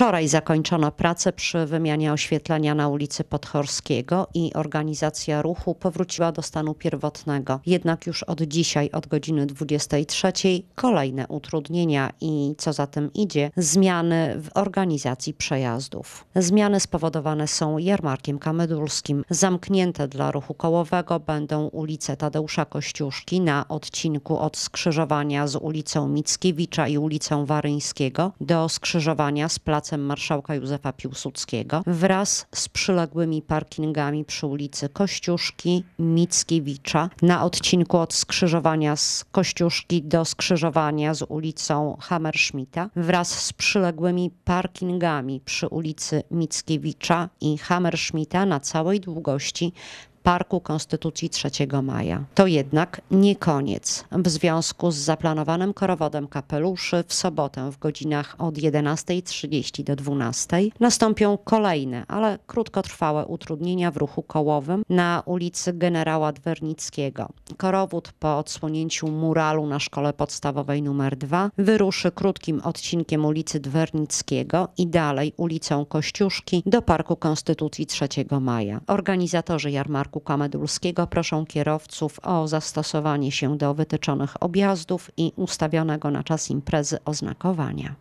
Wczoraj zakończono pracę przy wymianie oświetlenia na ulicy Podchorskiego i organizacja ruchu powróciła do stanu pierwotnego. Jednak już od dzisiaj, od godziny 23, kolejne utrudnienia i co za tym idzie, zmiany w organizacji przejazdów. Zmiany spowodowane są jarmarkiem kamedulskim. Zamknięte dla ruchu kołowego będą ulice Tadeusza Kościuszki na odcinku od skrzyżowania z ulicą Mickiewicza i ulicą Waryńskiego do skrzyżowania z placem Pałacem Marszałka Józefa Piłsudskiego wraz z przyległymi parkingami przy ulicy Kościuszki, Mickiewicza na odcinku od skrzyżowania z Kościuszki do skrzyżowania z ulicą Hammerschmidta wraz z przyległymi parkingami przy ulicy Mickiewicza i Hammerschmidta na całej długości Parku Konstytucji 3 Maja. To jednak nie koniec. W związku z zaplanowanym korowodem kapeluszy w sobotę w godzinach od 11.30 do 12.00 nastąpią kolejne, ale krótkotrwałe utrudnienia w ruchu kołowym na ulicy Generała Dwernickiego. Korowód po odsłonięciu muralu na szkole podstawowej nr 2 wyruszy krótkim odcinkiem ulicy Dwernickiego i dalej ulicą Kościuszki do Parku Konstytucji 3 Maja. Organizatorzy jarmarku Marku Kamedulskiego proszą kierowców o zastosowanie się do wytyczonych objazdów i ustawionego na czas imprezy oznakowania.